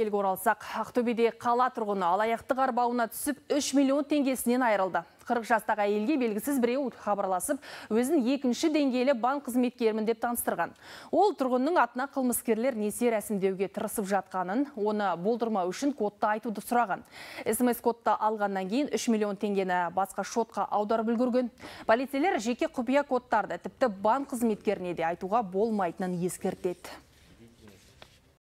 елге оралсақ ақтөбеде қала тұрғыны алаяқтық арбауына түсіп 3 миллион теңгесінен айырылды 40 жастағы әйелге белгісіз біреу хабарласып өзін екінші деңгейлі банк қызметкерімін деп таныстырған ол тұрғынның атына қылмыскерлер несие рәсімдеуге тырысып жатқанын оны болдырмау үшін кодты айтуды сұраған смс кодты алғаннан кейін 3 миллион теңгені басқа шотқа аударып үлгерген полицейлер жеке құпия кодтарды тіпті банк қызметкеріне де айтуға болмайтынын ескертеді